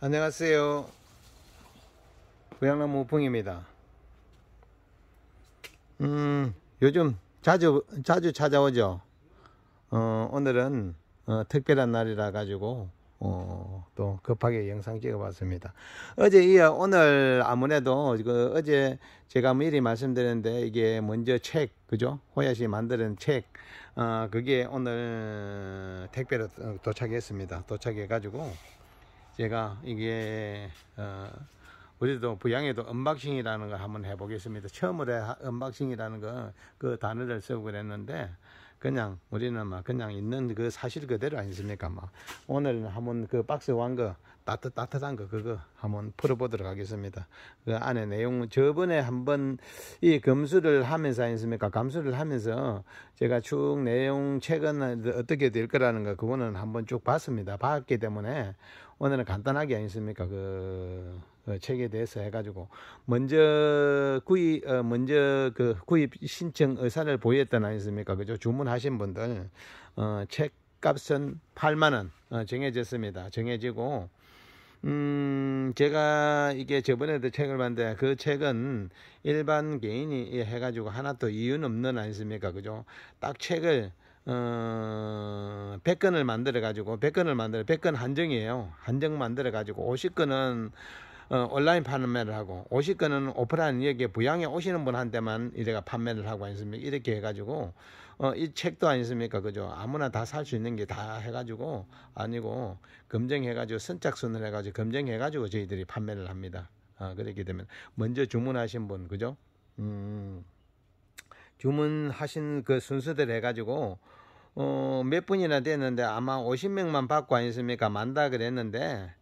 안녕하세요. 고향나무 우풍입니다. 음, 요즘 자주, 자주 찾아오죠. 어, 오늘은 어, 특별한 날이라 가지고 어, 또 급하게 영상 찍어봤습니다. 어제 이어 오늘 아무래도 그 어제 제가 뭐 미리 말씀드렸는데 이게 먼저 책 그죠? 호야시 만드는 책 어, 그게 오늘 택배로 도착했습니다. 도착해 가지고 제가 이게 어, 우리도 부양에도 언박싱이라는 걸 한번 해보겠습니다. 처음으로 언박싱이라는 거, 그 단어를 쓰고 그랬는데, 그냥 우리는 막 그냥 있는 그 사실 그대로 아니습니까막 오늘 한번 그 박스 완거 따뜻, 따뜻한 거 그거 한번 풀어보도록 하겠습니다. 그 안에 내용, 저번에 한번 이 검수를 하면서 아니십니까? 감수를 하면서 제가 쭉 내용, 책은 어떻게 될 거라는 거 그거는 한번 쭉 봤습니다. 봤기 때문에 오늘은 간단하게 아니습니까? 그, 그 책에 대해서 해가지고 먼저 구입 어, 먼저 그 구입 신청 의사를 보였던 아니습니까? 그죠? 주문하신 분들 어, 책 값은 8만 원 어, 정해졌습니다. 정해지고 음, 제가 이게 저번에도 책을 봤는데 그 책은 일반 개인이 해가지고 하나 또 이유는 없는 아니습니까? 그죠? 딱 책을 어, 100건을 만들어 가지고 100건을 만들어 100건 한정이에요. 한정 만들어 가지고 50건은 어, 온라인 판매를 하고 50건은 오프라인 여기에 부양에 오시는 분한테만 이래가 판매를 하고 있습니다 이렇게 해가지고 어, 이 책도 아니습니까 그죠 아무나 다 살 수 있는 게 다 해가지고 아니고 검증해가지고 선착순을 해가지고 검증해가지고 저희들이 판매를 합니다 아, 그렇게 되면 먼저 주문하신 분 그죠 음. 주문하신 그 순서대로 해가지고 어, 몇 분이나 됐는데 아마 50명만 받고 아니습니까 만다 그랬는데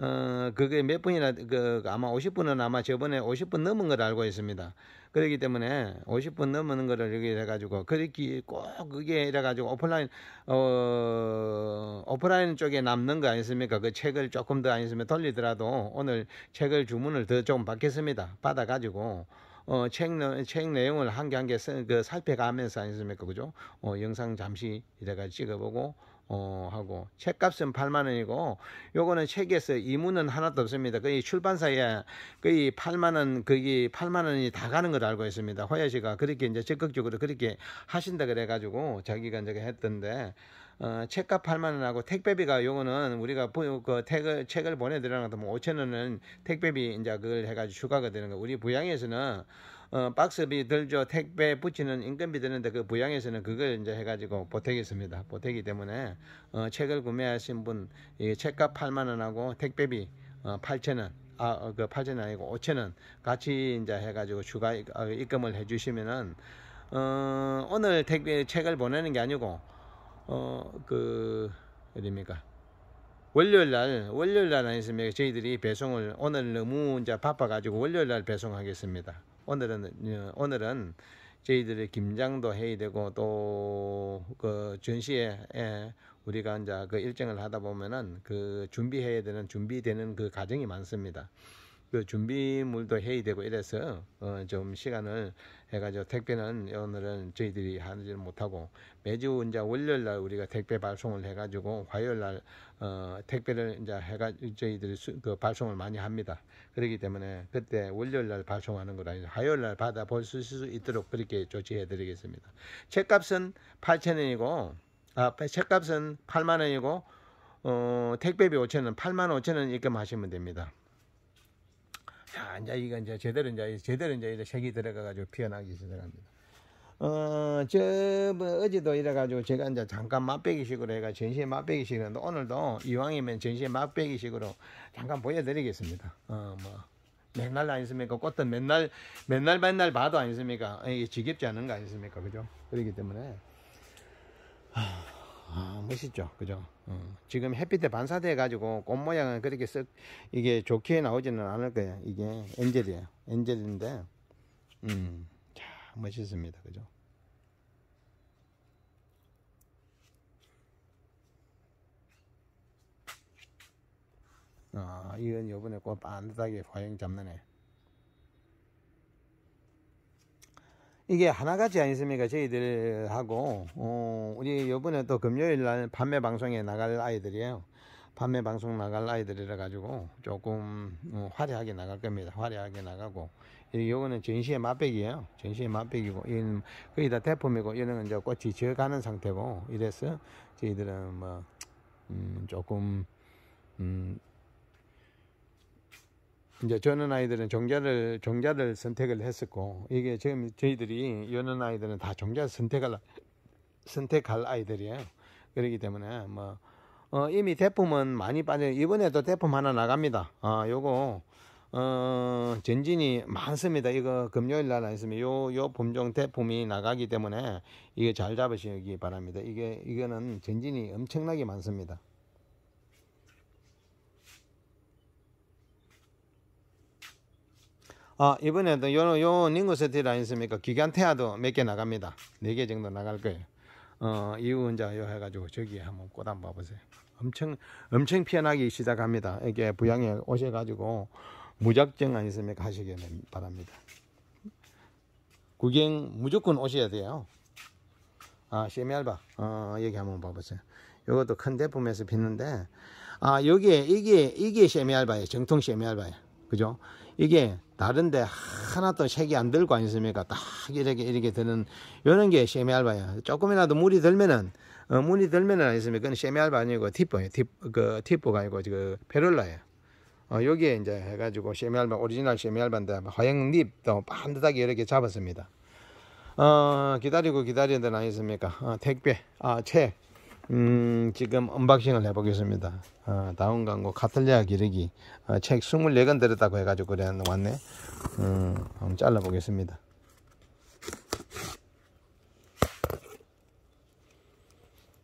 어, 그게 몇 분이나 그 아마 50분은 아마 저번에 50분 넘은 걸 알고 있습니다. 그렇기 때문에 50분 넘은 거를 여기 해 가지고 그렇게 꼭 그게 이래 가지고 오프라인 어 오프라인 쪽에 남는 거아니습니까그 책을 조금 더 아니면 돌리더라도 오늘 책을 주문을 더 조금 받겠습니다. 받아 가지고 어, 책, 책 내용을 한 개 한개그 살펴가면서 아니습니까? 그죠? 어, 영상 잠시 이따가 찍어보고, 어, 하고. 책 값은 8만원이고, 요거는 책에서 이문은 하나도 없습니다. 거의 출판사에 거의 8만원, 거기 8만원이 다 가는 걸 알고 있습니다. 호야 씨가 그렇게 이제 적극적으로 그렇게 하신다 그래가지고 자기가 이제 했던데, 어, 책값 8만원 하고 택배비가 요거는 우리가 그 택을, 책을 보내드려놔도뭐 5천원은 택배비 이제 그걸 해가지고 추가가 되는 거 우리 부양에서는 어, 박스비 들죠 택배 붙이는 인건비 드는데 그 부양에서는 그걸 이제 해가지고 보태겠습니다 보태기 때문에 어, 책을 구매하신 분이 책값 8만원 하고 택배비 어, 8천원 아, 어, 그 8천원 아니고 5천원 같이 이제 해가지고 추가 어, 입금을 해주시면은 어, 오늘 택배 책을 보내는 게 아니고 어그 어디입니까? 월요일 날 월요일 날 아니겠습니까? 저희들이 배송을 오늘 너무 이제 바빠가지고 월요일 날 배송하겠습니다. 오늘은 어, 오늘은 저희들의 김장도 해야 되고 또 그 전시에 예, 우리가 이제 그 일정을 하다 보면은 그 준비해야 되는 준비되는 그 과정이 많습니다. 그 준비물도 회의되고 이래서 어좀 시간을 해가지고 택배는 오늘은 저희들이 하지 는 못하고 매주 이제 월요일 날 우리가 택배 발송을 해가지고 화요일 날어 택배를 이제 해가 저희들이 그 발송을 많이 합니다. 그렇기 때문에 그때 월요일 날 발송하는 거라 화요일 날 받아 볼 수 있도록 그렇게 조치해 드리겠습니다. 책값은 8,000원이고 아, 책값은 8만 원이고 어, 택배비 5 0 0 0원 8만 5 0원 입금하시면 됩니다. 자, 이제 이건 이제 제대로 이제 제대로 이제 색이 들어가가지고 피어나기 시작합니다. 어, 저, 뭐, 어제도 이래가지고 제가 이제 잠깐 맛배기식으로 해가 전시회 맛배기식으로 했는데 오늘도 이왕이면 전시회 맛배기식으로 잠깐 보여드리겠습니다. 어, 뭐. 맨날 아니습니까? 꽃은 맨날, 맨날 맨날 봐도 아니습니까? 이게 지겹지 않은 거 아니습니까? 그죠? 그렇기 때문에. 하... 아. 아, 멋있죠. 그죠? 어. 지금 햇빛에 반사돼 가지고 꽃 모양은 그렇게 썩 이게 좋게 나오지는 않을 거예요. 이게 엔젤이에요. 엔젤인데 음. 자, 멋있습니다. 그죠? 아, 이건 요번에 꽃 반듯하게 화형 잡는 애. 이게 하나같이 아니습니까? 저희들하고, 어, 우리 요번에 또 금요일 날 판매 방송에 나갈 아이들이에요. 판매 방송 나갈 아이들이라 가지고 조금 어, 화려하게 나갈 겁니다. 화려하게 나가고. 요거는 전시의 맛백이에요. 전시의 맛백이고, 이건 거의 다 대품이고, 이런 건 이제 꽃이 지어가는 상태고, 이래서 저희들은 뭐, 음, 조금, 음, 이제 저는 아이들은 종자를 종자를 선택을 했었고 이게 지금 저희들이 여는 아이들은 다 종자 선택할 선택할 아이들이에요. 그러기 때문에 뭐 어, 이미 대품은 많이 빠져 이번에도 대품 하나 나갑니다. 아 요거 어, 전진이 많습니다. 이거 금요일 날 아니면 요, 요 품종 대품이 나가기 때문에 이게 잘 잡으시기 바랍니다. 이게, 이거는 전진이 엄청나게 많습니다. 아, 이번에도 요, 요 닝구 세트라 있습니까 기간 태아도 몇 개 나갑니다. 네 개 정도 나갈 거예요. 어, 이우은자 요 해가지고 저기 한번 꽃 한번 봐보세요. 엄청, 엄청 피어나기 시작합니다. 이게 부양에 오셔가지고 무작정 아니습니까? 하시기 바랍니다. 구경 무조건 오셔야 돼요. 아, 세미알바. 어, 여기 한번 봐보세요. 요것도 큰 대품에서 빚는데, 아, 여기에, 이게, 이게 세미알바예요. 정통 세미알바예요. 그죠? 이게 다른데 하나도 색이 안 들고 아니습니까? 딱 이렇게 이렇게 드는 이런 게 세미 알바야. 조금이라도 물이 들면은 어, 물이 들면은 아니습니까? 그건 세미 알바 아니고 티퍼예요. 티그 티퍼가 아니고 그 페롤라예요. 어, 여기에 이제 해가지고 세미 알바 오리지널 세미 알바인데 화양잎도 반듯하게 이렇게 잡았습니다. 어, 기다리고 기다리는 데는 아니습니까? 어, 택배, 아, 책. 음, 지금 언박싱을 해보겠습니다. 어, 다운 광고 카틀리아 기르기 어, 책 24권 들었다고 해가지고 그래 왔네. 음, 한번 잘라보겠습니다.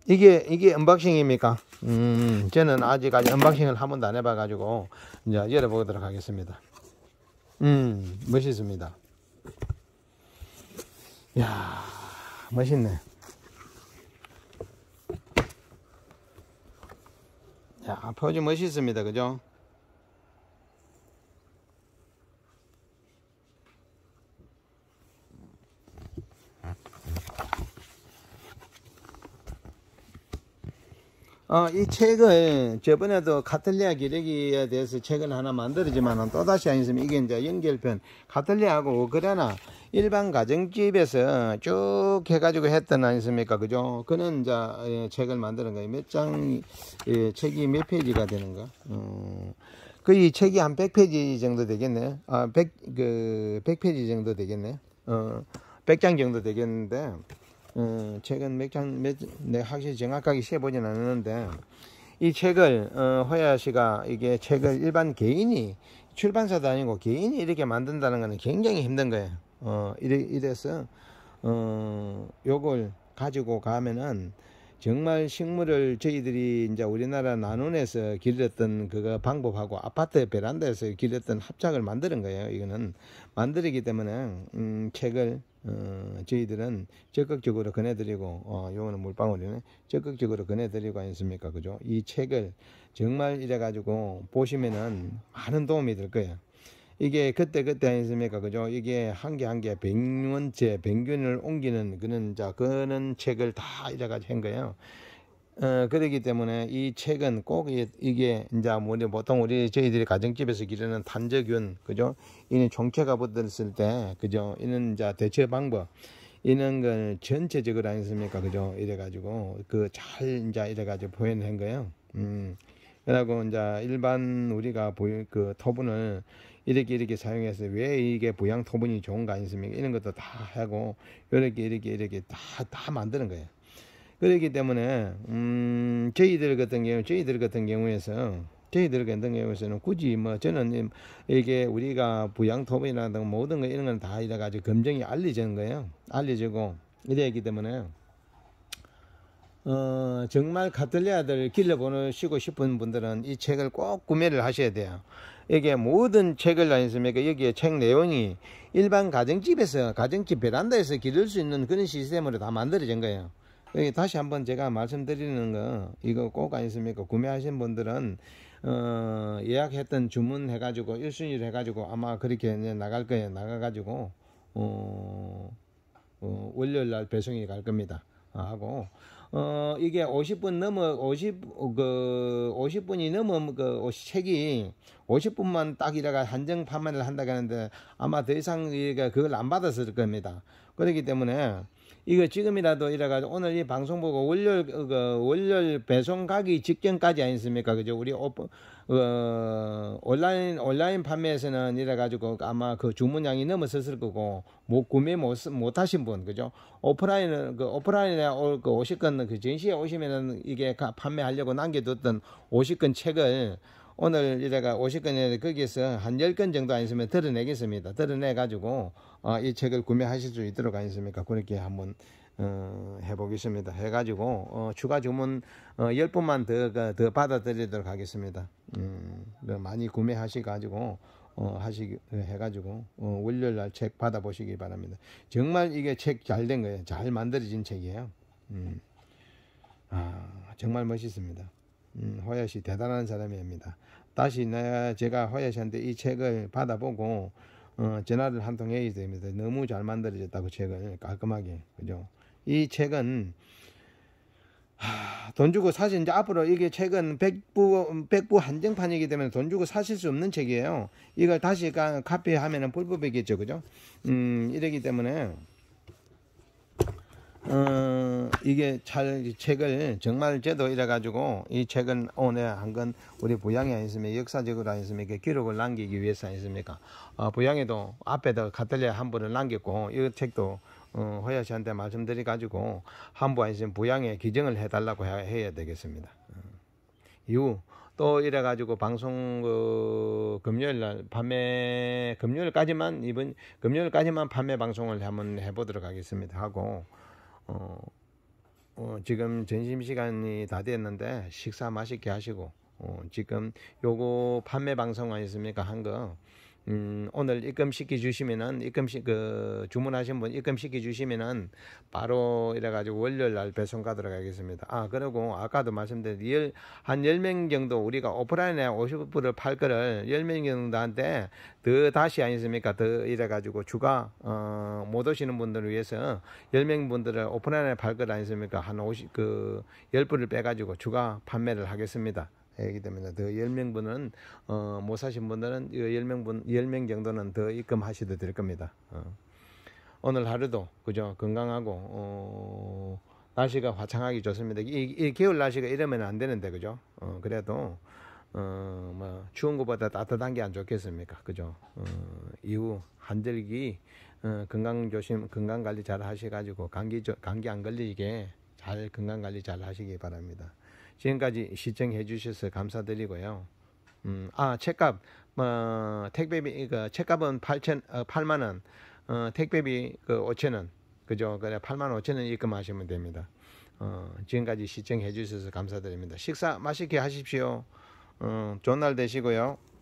이게 이게 언박싱입니까? 음, 저는 아직까지 언박싱을 한 번도 안 해봐가지고 이제 열어보도록 하겠습니다. 음, 멋있습니다. 이 야, 멋있네. 야 표지 멋있습니다 그죠 어, 이 책은 저번에도 카톨리아 기력에 대해서 책을 하나 만들었지만 또다시 아니으면 이게 이제 연결편 카톨리아하고 그러나 일반 가정집에서 쭉 해가지고 했던 아니습니까 그죠? 그는 이제 예, 책을 만드는 거예요. 몇 장, 예, 책이 몇 페이지가 되는가? 음, 그이 책이 한 100페이지 정도 되겠네. 아, 100, 그, 100페이지 정도 되겠네. 어, 100장 정도 되겠는데. 어, 책은 몇장 몇, 내 네, 확실히 정확하게 세보진 않았는데 이 책을 어, 허야 씨가 이게 책을 일반 개인이 출판사도 아니고 개인이 이렇게 만든다는 거는 굉장히 힘든 거예요. 어, 이래, 이래서 어, 요걸 가지고 가면은 정말 식물을 저희들이 이제 우리나라 나원에서 길렀던 그 방법하고 아파트 베란다에서 길렀던 합작을 만드는 거예요. 이거는 만들기 때문에 음, 책을 어, 저희들은 적극적으로 권해드리고 어, 요거는 물방울이네 적극적으로 권해드리고 아니습니까 그죠? 이 책을 정말 이래 가지고 보시면은 많은 도움이 될 거예요. 이게 그때 그때 아니습니까? 그죠? 이게 한 개 한 개 백년째 백균을 옮기는 그는 자 그는 책을 다 이래가지고 한 거예요. 어, 그러기 때문에 이 책은 꼭 이, 게 이제 뭐 우리 보통 우리 저희들이 가정집에서 기르는 탄저균 그죠? 이는 종체가 붙었을 때 그죠? 이는 자 대처 방법 이런 걸 전체적으로 아니습니까? 그죠? 이래가지고 그잘 이제 이래가지고 표현한 거예요. 음. 그러고 이제 일반 우리가 보일 그 토분을 이렇게 이렇게 사용해서 왜 이게 부양 토분이 좋은 가아니습니까 이런 것도 다 하고 이렇게 이렇게 이렇게 다 다 만드는 거예요. 그렇기 때문에 음 저희들 같은 경우 저희들 같은 경우에서 저희들 같은 경우에는 굳이 뭐 저는 이게 우리가 부양 토분이라든 가 모든 거 이런 건다 이래 가지고 검증이 알려지는 거예요. 알려지고 이래기 때문에 어, 정말 카틀리아들 길러보시고 싶은 분들은 이 책을 꼭 구매를 하셔야 돼요. 여기에 모든 책을 다녔습니까? 여기에 책 내용이 일반 가정집에서, 가정집 베란다에서 기를 수 있는 그런 시스템으로 다 만들어진 거예요. 여기 다시 한번 제가 말씀드리는 거, 이거 꼭 아니십니까? 구매하신 분들은, 어, 예약했던 주문해가지고, 1순위로 해가지고 아마 그렇게 나갈 거예요. 나가가지고, 어, 어 월요일 날 배송이 갈 겁니다. 하고, 어, 이게 50분 넘어, 50, 그, 50분이 넘어, 그, 책이 50분만 딱 이다가 한정 판매를 한다 고하는데 아마 더 이상, 그걸 안 받았을 겁니다. 그렇기 때문에, 이거 지금이라도 이래가지고 오늘 이 방송 보고 월요일 그 월요일 배송 가기 직전까지 아니습니까? 그죠? 우리 오프, 어, 온라인 온라인 판매에서는 이래가지고 아마 그 주문량이 넘어섰을 거고 뭐 못 구매 못못 하신 분 그죠? 오프라인은 그 오프라인에 올그 50건 그 전시에 오시면은 이게 판매하려고 남겨뒀던 50건 책을 오늘 이래가 50건인데 거기에서 한 10건 정도 안있으면 드러내겠습니다. 드러내가지고 어, 이 책을 구매하실 수 있도록 하겠습니까 그렇게 한번 어, 해보겠습니다. 해가지고 어, 추가 주문 어, 10분만 더, 그, 더 받아들이도록 하겠습니다. 음, 그 많이 구매하시가지고 어, 하시 해가지고 어, 월요일 날책 받아보시기 바랍니다. 정말 이게 책 잘 된 거예요. 잘 만들어진 책이에요. 음. 아, 정말 멋있습니다. 음, 허야시 대단한 사람입니다. 다시 내가 제가 허야시한테 이 책을 받아보고 어, 전화를 한 통 해야 됩니다. 너무 잘 만들어졌다고 책을 깔끔하게 그죠? 이 책은 하, 돈 주고 사실 이제 앞으로 이게 책은 백부 백부 한정판이기 때문에 돈 주고 사실 수 없는 책이에요. 이걸 다시 카피하면은 불법이겠죠, 그죠? 음 이러기 때문에. 어, 이게 잘, 책을, 정말 제도 이래가지고, 이 책은 오늘 한 건 우리 부양에있니습 역사적으로 아니습니까? 기록을 남기기 위해서 아니습니까? 어, 부양에도 앞에다 카톨리 한부를 남겼고, 이 책도 어, 허야 씨한테 말씀드려가지고, 한부 아니시면 부양에 기증을 해달라고 해, 야 되겠습니다. 어. 이후, 또 이래가지고 방송 그 금요일 날 밤에 금요일까지만 이번 금요일까지만 밤에 방송을 한번 해보도록 하겠습니다 하고 어, 어, 지금 점심시간이 다 됐는데 식사 맛있게 하시고 어, 지금 요거 판매 방송 아니습니까 한거 음, 오늘 입금시켜 주시면은 입금시 그 주문하신 분 입금시켜 주시면은 바로 이래 가지고 월요일 날 배송가 도록하겠습니다 아, 그리고 아까도 말씀드린 리얼 한열 명 정도 우리가 오프라인에 50%를 팔 거를 열 명 정도한테 더 다시 아니십니까? 더 이래 가지고 추가 어, 못 오시는 분들을 위해서 열명 분들을 오프라인에 팔 거 아니십니까? 한 50그 열불을빼 가지고 추가 판매를 하겠습니다. 얘기 됩니다. 더 10명분은 어, 못 사신 분들은 10명분 10명 정도는 더 입금하셔도 될 겁니다. 어. 오늘 하루도 그죠? 건강하고 어, 날씨가 화창하기 좋습니다. 이, 이 겨울 날씨가 이러면 안 되는데 그죠? 어, 그래도 어, 뭐 추운 것보다 따뜻한 게 안 좋겠습니까? 그죠? 어, 이후 한절기 어, 건강 조심 건강 관리 잘 하셔 가지고 감기 감기 안 걸리게 잘 건강 관리 잘 하시기 바랍니다. 지금까지 시청해 주셔서 감사드리고요. 음, 아, 책값, 어, 택배비, 그, 책값은 8천, 어, 8만 원, 어, 택배비 그 5천 원, 그죠? 그래, 8만 5천 원 입금하시면 됩니다. 어, 지금까지 시청해 주셔서 감사드립니다. 식사 맛있게 하십시오. 어, 좋은 날 되시고요.